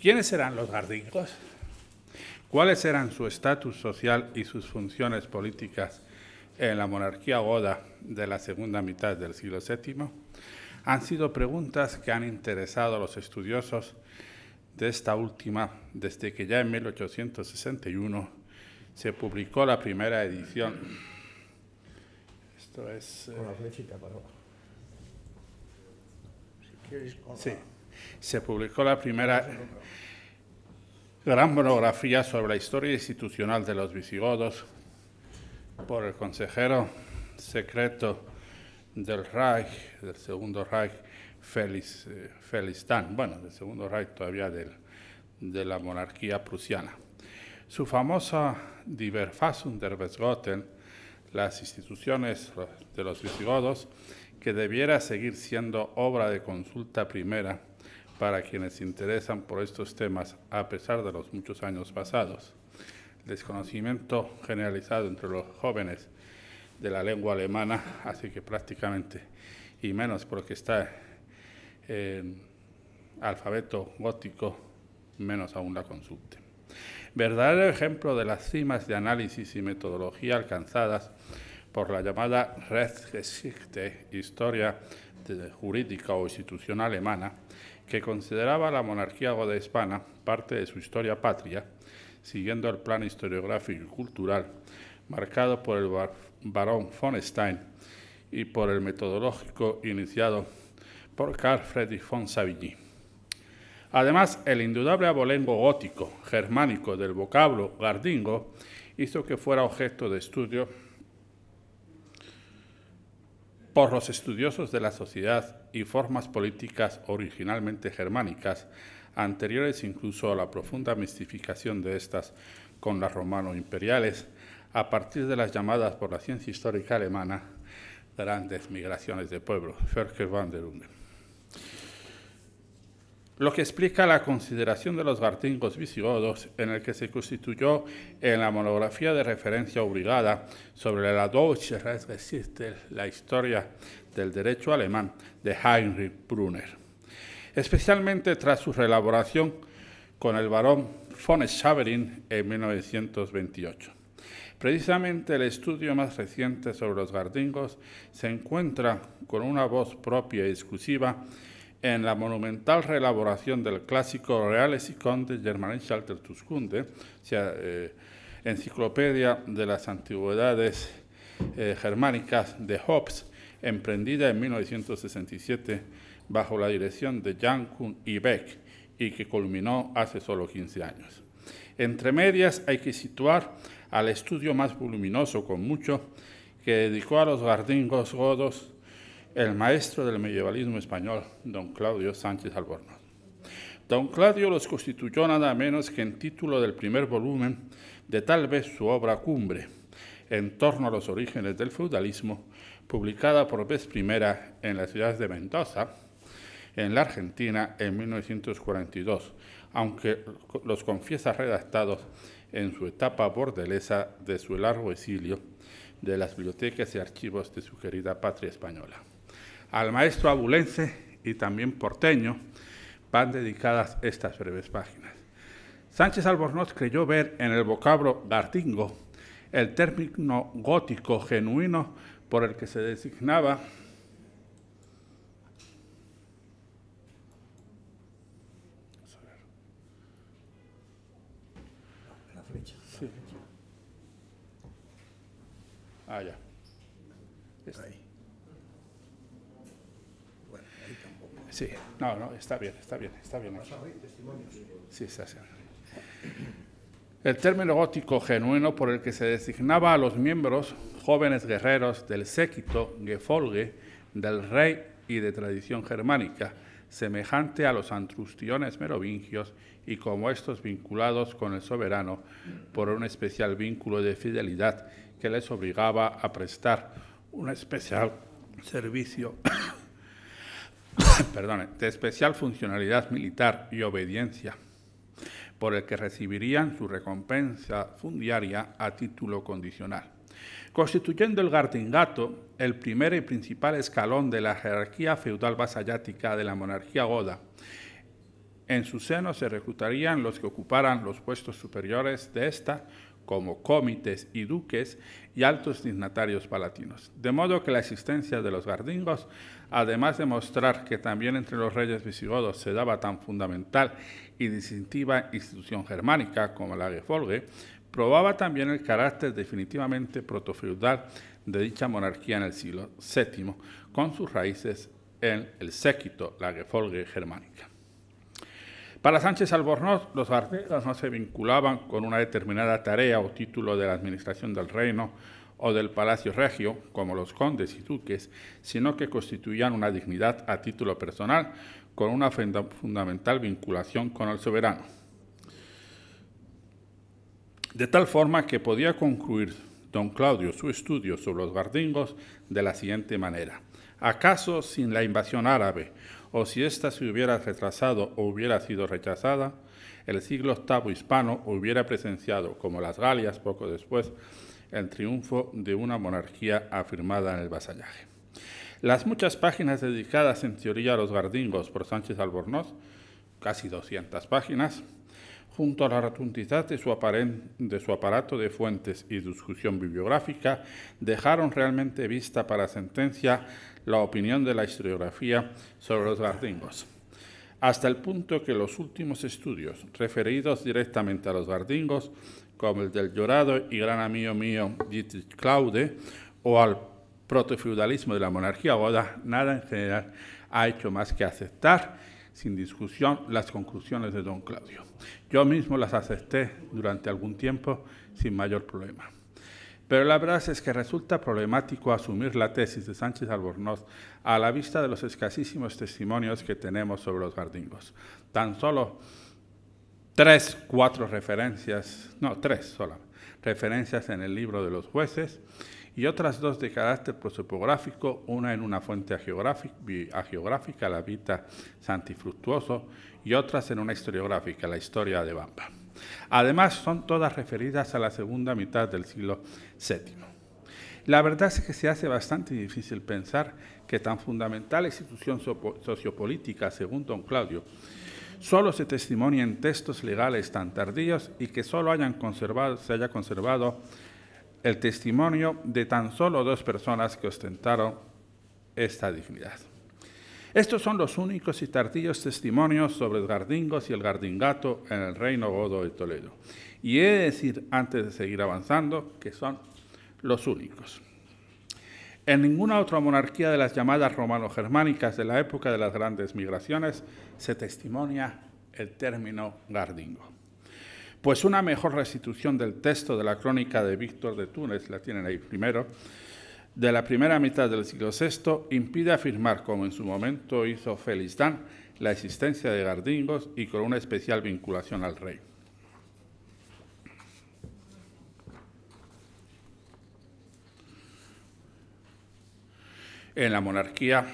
¿Quiénes eran los gardingos? ¿Cuáles eran su estatus social y sus funciones políticas en la monarquía goda de la segunda mitad del siglo VII? Han sido preguntas que han interesado a los estudiosos de esta última desde que ya en 1861 se publicó la primera edición. Esto es... Eh, Con la flechita para favor. Si quieres, sí se publicó la primera gran monografía sobre la historia institucional de los visigodos por el consejero secreto del Reich, del segundo Reich, Félix, eh, bueno, del segundo Reich todavía de la monarquía prusiana. Su famosa Diverfassung der Westgoten, las instituciones de los visigodos, que debiera seguir siendo obra de consulta primera para quienes se interesan por estos temas a pesar de los muchos años pasados. El desconocimiento generalizado entre los jóvenes de la lengua alemana, así que prácticamente, y menos porque está en alfabeto gótico, menos aún la consulte. Verdadero ejemplo de las cimas de análisis y metodología alcanzadas por la llamada Rechtsgeschichte, historia jurídica o Institución alemana, que consideraba la monarquía hispana parte de su historia patria, siguiendo el plan historiográfico y cultural marcado por el barón von Stein y por el metodológico iniciado por Carl Friedrich von Savigny. Además, el indudable abolengo gótico germánico del vocablo gardingo hizo que fuera objeto de estudio por los estudiosos de la sociedad y formas políticas originalmente germánicas, anteriores incluso a la profunda mistificación de estas con las romano-imperiales, a partir de las llamadas por la ciencia histórica alemana grandes migraciones de pueblo van der lo que explica la consideración de los gartingos visigodos en el que se constituyó en la monografía de referencia obligada sobre la Deutsche Rechtsgeschichte, la historia del derecho alemán, de Heinrich Brunner. Especialmente tras su reelaboración con el barón von Schaberin en 1928. Precisamente el estudio más reciente sobre los gardingos... se encuentra con una voz propia y exclusiva en la monumental reelaboración del clásico Reales y Condes Germanische Altertuskunde, o sea, eh, enciclopedia de las antigüedades eh, germánicas de Hobbes, emprendida en 1967 bajo la dirección de Jan Kuhn y Beck y que culminó hace solo 15 años. Entre medias hay que situar al estudio más voluminoso con mucho que dedicó a los jardines godos el maestro del medievalismo español, don Claudio Sánchez Albornoz. Don Claudio los constituyó nada menos que en título del primer volumen de tal vez su obra cumbre, en torno a los orígenes del feudalismo, publicada por vez primera en la ciudad de Mendoza, en la Argentina, en 1942, aunque los confiesa redactados en su etapa bordelesa de su largo exilio de las bibliotecas y archivos de su querida patria española al maestro abulense y también porteño van dedicadas estas breves páginas. Sánchez Albornoz creyó ver en el vocablo gartingo el término gótico genuino por el que se designaba Ah, Sí, no, no, está bien, está bien, está bien. Sí, está bien. El término gótico genuino por el que se designaba a los miembros, jóvenes guerreros del séquito gefolge del rey y de tradición germánica, semejante a los antrustiones merovingios y como estos vinculados con el soberano por un especial vínculo de fidelidad que les obligaba a prestar un especial servicio de especial funcionalidad militar y obediencia, por el que recibirían su recompensa fundiaria a título condicional, constituyendo el Gartingato el primer y principal escalón de la jerarquía feudal vasallática de la monarquía goda. En su seno se reclutarían los que ocuparan los puestos superiores de esta como cómites y duques y altos dignatarios palatinos. De modo que la existencia de los gardingos, además de mostrar que también entre los reyes visigodos se daba tan fundamental y distintiva institución germánica como la Gefolge, probaba también el carácter definitivamente protofeudal de dicha monarquía en el siglo VII, con sus raíces en el séquito, la Gefolge germánica. Para Sánchez Albornoz, los bardingos no se vinculaban con una determinada tarea o título de la administración del reino o del palacio regio, como los condes y duques, sino que constituían una dignidad a título personal con una fundamental vinculación con el soberano. De tal forma que podía concluir don Claudio su estudio sobre los bardingos de la siguiente manera. ¿Acaso sin la invasión árabe o si ésta se hubiera retrasado o hubiera sido rechazada, el siglo VIII hispano hubiera presenciado, como las Galias poco después, el triunfo de una monarquía afirmada en el vasallaje. Las muchas páginas dedicadas en teoría a los gardingos por Sánchez Albornoz, casi 200 páginas, junto a la rotundidad de su, de su, aparato de fuentes y discusión bibliográfica, dejaron realmente vista para sentencia la opinión de la historiografía sobre los bardingos, hasta el punto que los últimos estudios referidos directamente a los bardingos, como el del llorado y gran amigo mío Dietrich Claude, o al protofeudalismo de la monarquía boda, nada en general ha hecho más que aceptar sin discusión las conclusiones de don Claudio. Yo mismo las acepté durante algún tiempo sin mayor problema. Pero la verdad es que resulta problemático asumir la tesis de Sánchez Albornoz a la vista de los escasísimos testimonios que tenemos sobre los jardingos. Tan solo tres, cuatro referencias, no, tres solamente referencias en el libro de los jueces y otras dos de carácter prosopográfico, una en una fuente geográfica la Vita Santifructuoso, y otras en una historiográfica, la Historia de Bamba. Además, son todas referidas a la segunda mitad del siglo VII. La verdad es que se hace bastante difícil pensar que tan fundamental institución sociopolítica, según don Claudio, solo se testimonia en textos legales tan tardíos y que solo se haya conservado el testimonio de tan solo dos personas que ostentaron esta dignidad. Estos son los únicos y tardíos testimonios sobre el gardingos y el gardingato en el reino godo de Toledo. Y he de decir, antes de seguir avanzando, que son los únicos. En ninguna otra monarquía de las llamadas romano-germánicas de la época de las grandes migraciones se testimonia el término gardingo. Pues una mejor restitución del texto de la crónica de Víctor de Túnez, la tienen ahí primero, de la primera mitad del siglo VI impide afirmar, como en su momento hizo Felistán, la existencia de Gardingos y con una especial vinculación al rey. En la monarquía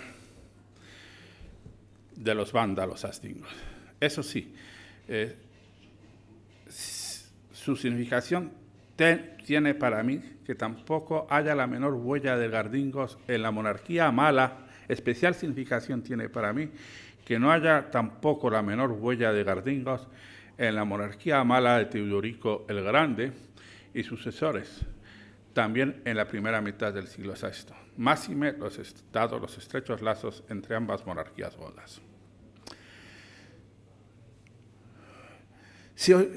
de los vándalos astingos. Eso sí, eh, su significación tiene para mí que tampoco haya la menor huella de Gardingos en la monarquía mala. Especial significación tiene para mí que no haya tampoco la menor huella de Gardingos en la monarquía mala de Teodorico el Grande y sucesores, también en la primera mitad del siglo VI. Máxime los estados, los estrechos lazos entre ambas monarquías bodas. Si, eh,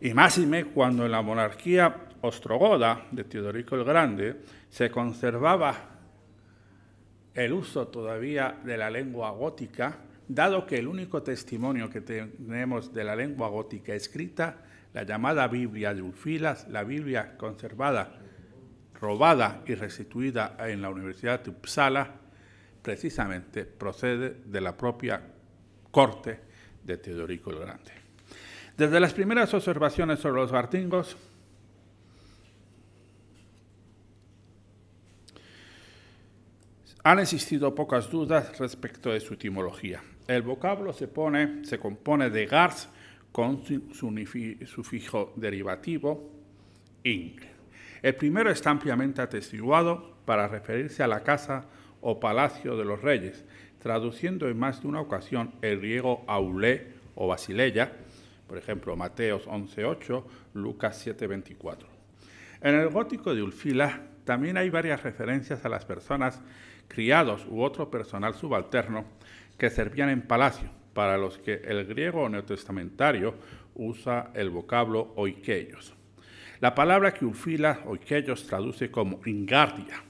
y máxime cuando en la monarquía ostrogoda de Teodorico el Grande se conservaba el uso todavía de la lengua gótica, dado que el único testimonio que tenemos de la lengua gótica escrita, la llamada Biblia de Ulfilas, la Biblia conservada, robada y restituida en la Universidad de Uppsala, precisamente procede de la propia corte de Teodorico el Grande. Desde las primeras observaciones sobre los bartingos, han existido pocas dudas respecto de su etimología. El vocablo se, pone, se compone de gars con su sufijo derivativo ing. El primero está ampliamente atestiguado para referirse a la casa o palacio de los reyes, traduciendo en más de una ocasión el griego aulé o basileya por ejemplo Mateos 11.8, Lucas 7.24. En el gótico de Ulfila también hay varias referencias a las personas, criados u otro personal subalterno, que servían en palacio, para los que el griego o neotestamentario usa el vocablo oikeios. La palabra que Ulfila oikeios traduce como ingardia.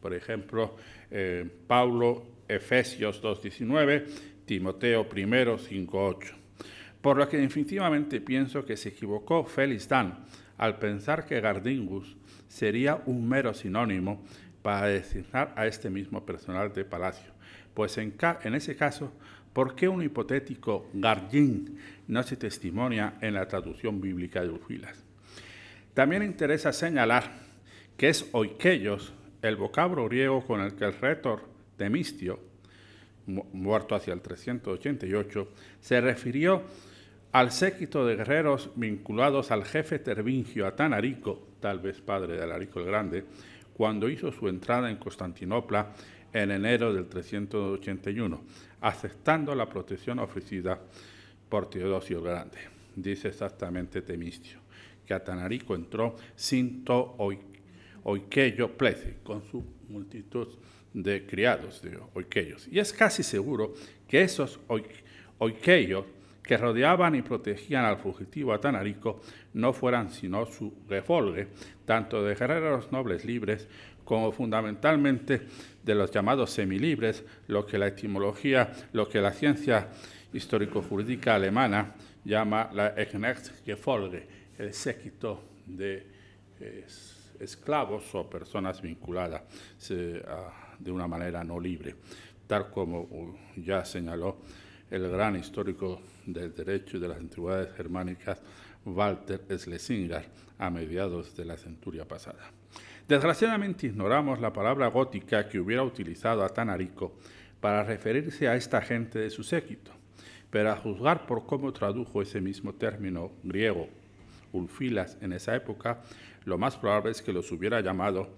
Por ejemplo, eh, Pablo Efesios 2.19, Timoteo 1.5.8 por lo que definitivamente pienso que se equivocó Felistán al pensar que Gardingus sería un mero sinónimo para designar a este mismo personal de palacio, pues en, ese caso, ¿por qué un hipotético Gardín no se testimonia en la traducción bíblica de Urfilas? También interesa señalar que es oikeios, el vocablo griego con el que el retor Temistio muerto hacia el 388, se refirió al séquito de guerreros vinculados al jefe Tervingio Atanarico, tal vez padre de Alarico el Grande, cuando hizo su entrada en Constantinopla en enero del 381, aceptando la protección ofrecida por Teodosio el Grande. Dice exactamente Temistio, que Atanarico entró sin todo yo plece, con su multitud de criados, de oikeyos. Y es casi seguro que esos oikeyos que rodeaban y protegían al fugitivo Atanarico no fueran sino su refolgue, tanto de guerreros nobles libres como fundamentalmente de los llamados semilibres, lo que la etimología, lo que la ciencia histórico-jurídica alemana llama la Gefolge, el séquito de eh, esclavos o personas vinculadas eh, a de una manera no libre, tal como uh, ya señaló el gran histórico del derecho y de las antigüedades germánicas Walter Schlesinger a mediados de la centuria pasada. Desgraciadamente ignoramos la palabra gótica que hubiera utilizado Atanarico para referirse a esta gente de su séquito, pero a juzgar por cómo tradujo ese mismo término griego, ulfilas, en esa época, lo más probable es que los hubiera llamado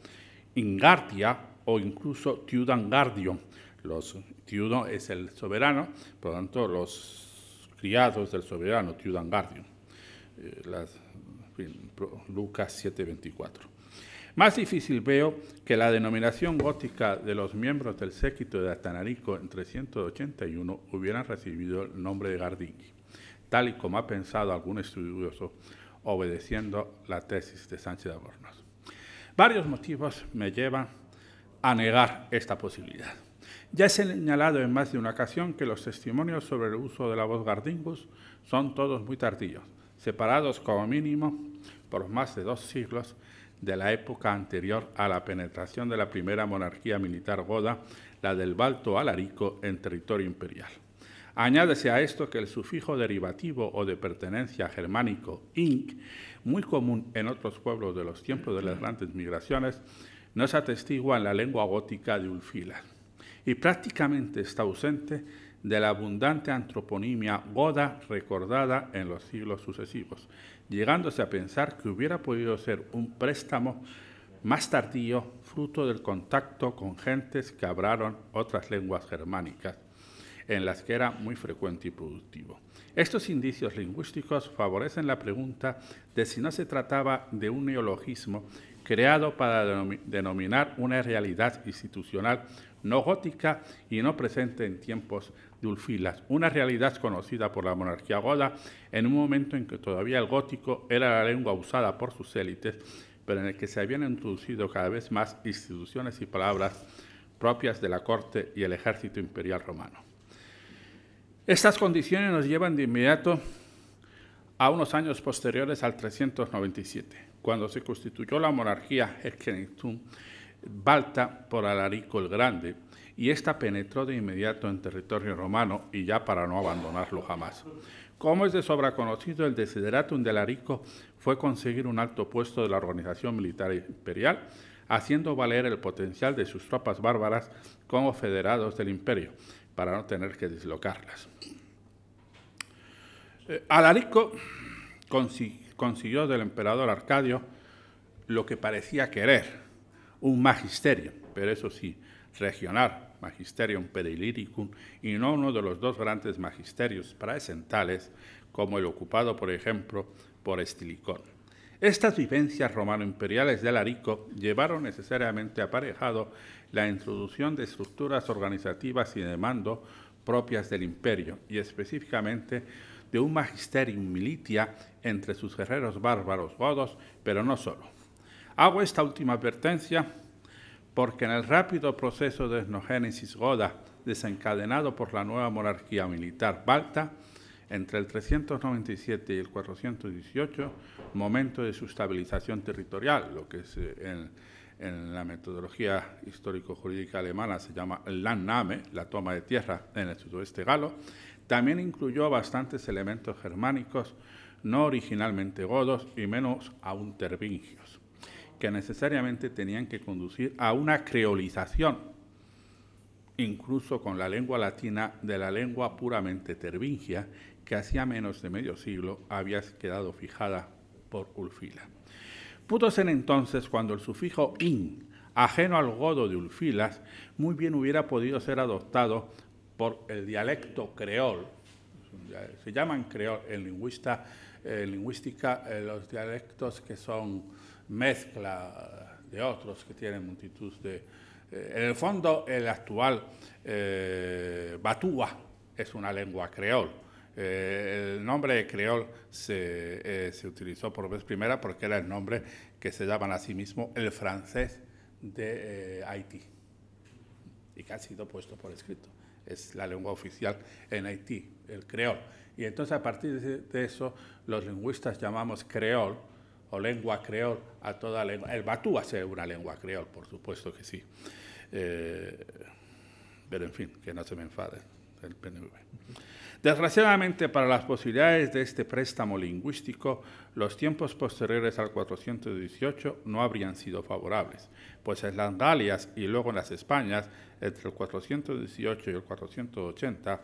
Ingartia o incluso Tiudan Guardian. Los tiudo es el soberano, por lo tanto los criados del soberano, Tiudan eh, Lucas 7:24. Más difícil veo que la denominación gótica de los miembros del séquito de Atanarico en 381 hubieran recibido el nombre de gardini. tal y como ha pensado algún estudioso obedeciendo la tesis de Sánchez de Abornos. Varios motivos me llevan a negar esta posibilidad. Ya he señalado en más de una ocasión que los testimonios sobre el uso de la voz Gardingus son todos muy tardíos, separados como mínimo por más de dos siglos de la época anterior a la penetración de la primera monarquía militar goda, la del Balto Alarico, en territorio imperial. Añádese a esto que el sufijo derivativo o de pertenencia germánico inc, muy común en otros pueblos de los tiempos de las grandes migraciones, no se atestigua en la lengua gótica de Ulfila y prácticamente está ausente de la abundante antroponimia goda recordada en los siglos sucesivos, llegándose a pensar que hubiera podido ser un préstamo más tardío fruto del contacto con gentes que hablaron otras lenguas germánicas, en las que era muy frecuente y productivo. Estos indicios lingüísticos favorecen la pregunta de si no se trataba de un neologismo creado para denominar una realidad institucional no gótica y no presente en tiempos de Ulfilas, una realidad conocida por la monarquía goda en un momento en que todavía el gótico era la lengua usada por sus élites, pero en el que se habían introducido cada vez más instituciones y palabras propias de la corte y el ejército imperial romano. Estas condiciones nos llevan de inmediato a unos años posteriores al 397 cuando se constituyó la monarquía Heckentum Balta por Alarico el Grande, y ésta penetró de inmediato en territorio romano y ya para no abandonarlo jamás. Como es de sobra conocido, el desideratum de Alarico fue conseguir un alto puesto de la organización militar e imperial, haciendo valer el potencial de sus tropas bárbaras como federados del imperio, para no tener que dislocarlas. Eh, Alarico consiguió consiguió del emperador Arcadio lo que parecía querer, un magisterio, pero eso sí, regional, magisterium pediliricum, y no uno de los dos grandes magisterios praesentales, como el ocupado, por ejemplo, por Estilicón. Estas vivencias romano-imperiales de Larico llevaron necesariamente aparejado la introducción de estructuras organizativas y de mando propias del imperio, y específicamente de un magisterium militia entre sus guerreros bárbaros godos, pero no solo. Hago esta última advertencia porque en el rápido proceso de etnogénesis goda desencadenado por la nueva monarquía militar balta, entre el 397 y el 418, momento de su estabilización territorial, lo que en, la metodología histórico-jurídica alemana se llama Landnahme, la toma de tierra en el sudoeste galo, también incluyó bastantes elementos germánicos, no originalmente godos y menos aún tervingios, que necesariamente tenían que conducir a una creolización, incluso con la lengua latina de la lengua puramente tervingia, que hacía menos de medio siglo había quedado fijada por Ulfila. Pudo ser entonces cuando el sufijo in, ajeno al godo de Ulfilas, muy bien hubiera podido ser adoptado el dialecto creol, se llaman creol en, lingüista, eh, lingüística eh, los dialectos que son mezcla de otros que tienen multitud de... Eh, en el fondo, el actual Batúa es una lengua creol. el nombre de creol se, se, utilizó por vez primera porque era el nombre que se llamaban a sí mismo el francés de Haití y que ha sido puesto por escrito es la lengua oficial en Haití, el creol. Y entonces a partir de eso los lingüistas llamamos creol o lengua creol a toda lengua. El batú va a ser una lengua creol, por supuesto que sí. Eh, pero en fin, que no se me enfaden del PNV. Desgraciadamente, para las posibilidades de este préstamo lingüístico, los tiempos posteriores al 418 no habrían sido favorables, pues en las Galias y luego en las Españas, entre el 418 y el 480,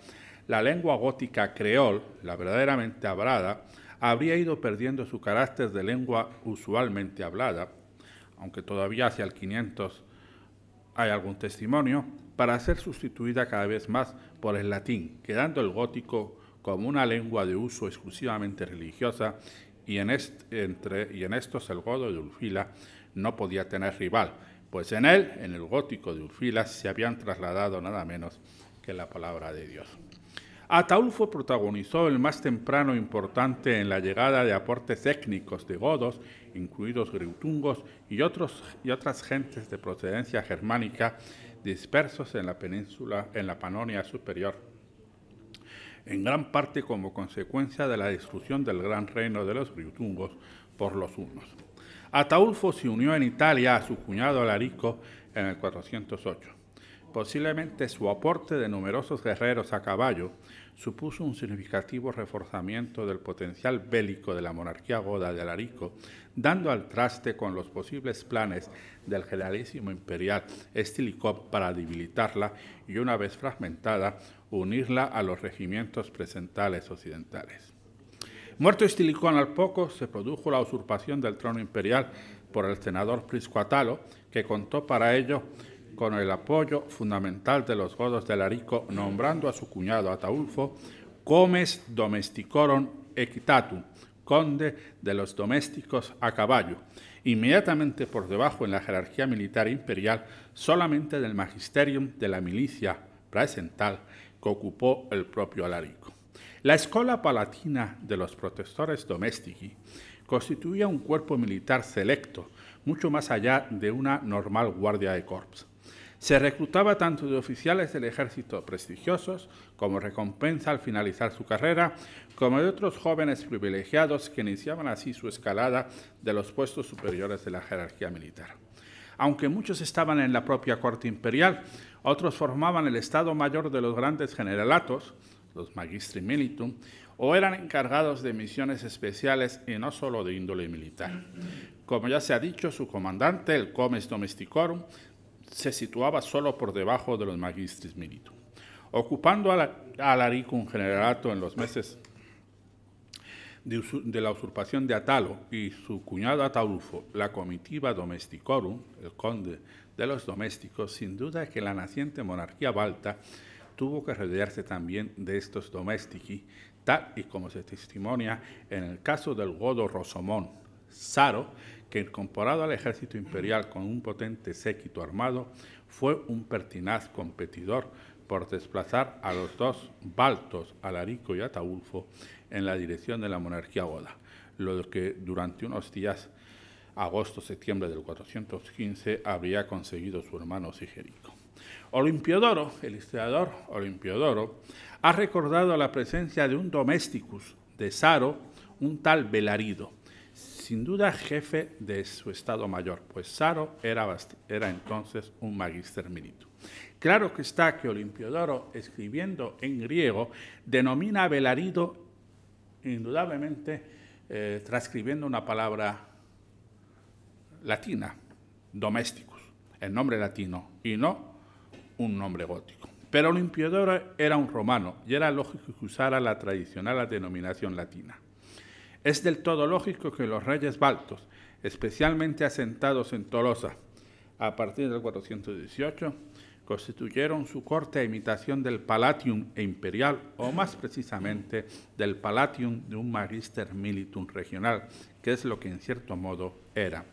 la lengua gótica creol, la verdaderamente hablada, habría ido perdiendo su carácter de lengua usualmente hablada, aunque todavía hacia el 500 hay algún testimonio, para ser sustituida cada vez más por el latín, quedando el gótico como una lengua de uso exclusivamente religiosa y en, estos el godo de Ulfila no podía tener rival, pues en él, en el gótico de Ulfila, se habían trasladado nada menos que la palabra de Dios. Ataulfo protagonizó el más temprano importante en la llegada de aportes técnicos de godos, incluidos greutungos y, otros, y otras gentes de procedencia germánica dispersos en la península, en la Panonia Superior, en gran parte como consecuencia de la destrucción del gran reino de los Riutungos por los hunos. Ataulfo se unió en Italia a su cuñado Alarico en el 408. Posiblemente su aporte de numerosos guerreros a caballo supuso un significativo reforzamiento del potencial bélico de la monarquía goda de Alarico, dando al traste con los posibles planes del generalísimo imperial Estilicón para debilitarla y, una vez fragmentada, unirla a los regimientos presentales occidentales. Muerto Estilicón al poco, se produjo la usurpación del trono imperial por el senador Priscoatalo, que contó para ello con el apoyo fundamental de los godos de Larico, nombrando a su cuñado Ataulfo comes domesticorum Equitatum, conde de los domésticos a caballo, inmediatamente por debajo en la jerarquía militar e imperial solamente del magisterium de la milicia presental que ocupó el propio Alarico. La escola palatina de los protestores domestici constituía un cuerpo militar selecto, mucho más allá de una normal guardia de corps. Se reclutaba tanto de oficiales del ejército prestigiosos como recompensa al finalizar su carrera, como de otros jóvenes privilegiados que iniciaban así su escalada de los puestos superiores de la jerarquía militar. Aunque muchos estaban en la propia corte imperial, otros formaban el Estado Mayor de los grandes generalatos, los magistri militum, o eran encargados de misiones especiales y no solo de índole militar. Como ya se ha dicho, su comandante, el Comes Domesticorum, se situaba solo por debajo de los magistris militum, ocupando a, la un generalato en los meses de, la usurpación de Atalo y su cuñado Ataulfo, la comitiva domesticorum, el conde de los domésticos, sin duda que la naciente monarquía balta tuvo que rodearse también de estos domestici, tal y como se testimonia en el caso del godo Rosomón, Saro, que incorporado al ejército imperial con un potente séquito armado, fue un pertinaz competidor por desplazar a los dos baltos, Alarico y Ataulfo, en la dirección de la monarquía goda, lo que durante unos días, agosto-septiembre del 415, había conseguido su hermano Sigerico. Olimpiodoro, el historiador Olimpiodoro, ha recordado la presencia de un domesticus de Saro, un tal Belarido, sin duda jefe de su Estado Mayor, pues Saro era, entonces un magister militum. Claro que está que Olimpiodoro, escribiendo en griego, denomina a Belarido, indudablemente eh, transcribiendo una palabra latina, domesticus, el nombre latino, y no un nombre gótico. Pero Olimpiodoro era un romano y era lógico que usara la tradicional denominación latina. Es del todo lógico que los reyes baltos, especialmente asentados en Tolosa, a partir del 418, constituyeron su corte a imitación del Palatium imperial, o más precisamente del Palatium de un Magister Militum regional, que es lo que en cierto modo era.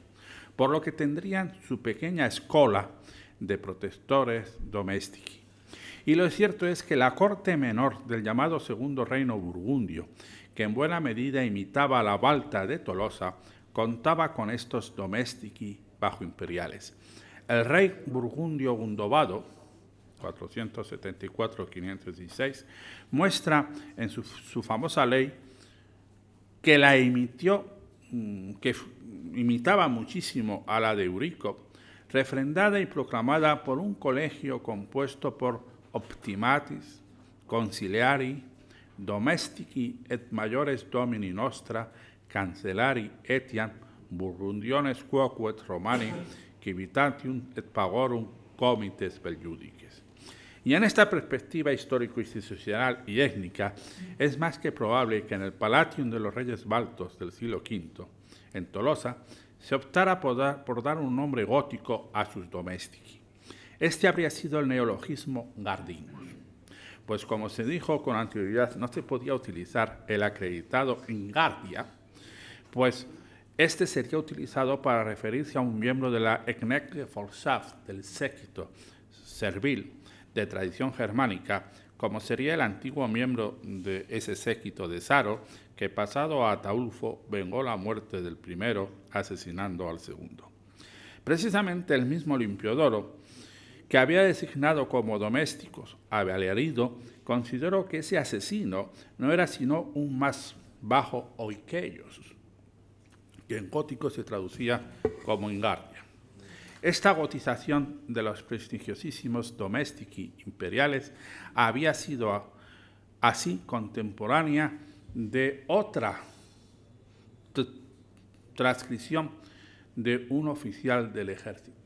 Por lo que tendrían su pequeña escola de protectores domésticos. Y lo cierto es que la corte menor del llamado Segundo Reino Burgundio, que en buena medida imitaba la balta de Tolosa, contaba con estos domestici bajo imperiales. El rey burgundio Gundobado, 474-516, muestra en su, su, famosa ley que la emitió, mm, que imitaba muchísimo a la de Eurico, refrendada y proclamada por un colegio compuesto por optimatis, conciliari, domestici et maiores domini nostra, cancellari etiam, burrundiones et romani, Civitatium et pagorum comites vel Y en esta perspectiva histórico-institucional y étnica, es más que probable que en el Palatium de los Reyes Baltos del siglo V, en Tolosa, se optara por dar, un nombre gótico a sus domestici. Este habría sido el neologismo gardinus. Pues como se dijo con anterioridad, no se podía utilizar el acreditado guardia pues este sería utilizado para referirse a un miembro de la Eknekle Forsaft, del séquito servil de tradición germánica, como sería el antiguo miembro de ese séquito de Saro, que pasado a Ataulfo vengó la muerte del primero, asesinando al segundo. Precisamente el mismo Limpiodoro había designado como domésticos a Valerido, consideró que ese asesino no era sino un más bajo hoy que en gótico se traducía como ingardia. Esta gotización de los prestigiosísimos domestici imperiales había sido así contemporánea de otra transcripción de un oficial del ejército.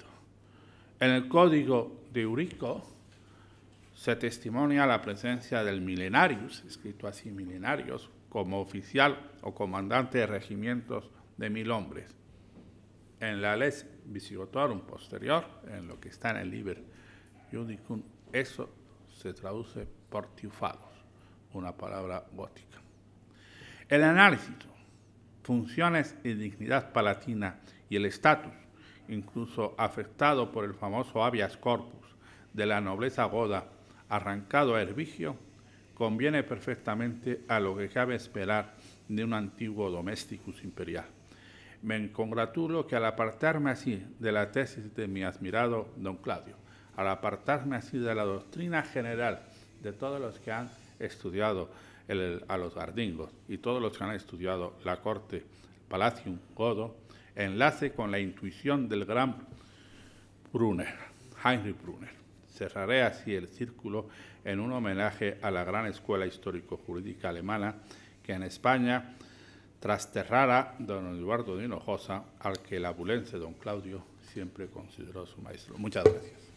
En el código de Eurico se testimonia la presencia del milenarius, escrito así milenarios, como oficial o comandante de regimientos de mil hombres. En la les visigotorum posterior, en lo que está en el liber judicum, eso se traduce por tiufados, una palabra gótica. El análisis, funciones y dignidad palatina y el estatus incluso afectado por el famoso habeas corpus de la nobleza goda, arrancado a Hervigio, conviene perfectamente a lo que cabe esperar de un antiguo domesticus imperial. Me congratulo que al apartarme así de la tesis de mi admirado don Claudio, al apartarme así de la doctrina general de todos los que han estudiado a los gardingos y todos los que han estudiado la corte, palacio Godo, enlace con la intuición del gran Brunner, Heinrich Brunner. Cerraré así el círculo en un homenaje a la gran escuela histórico-jurídica alemana que en España trasterrara don Eduardo de Hinojosa, al que el abulense don Claudio siempre consideró su maestro. Muchas gracias.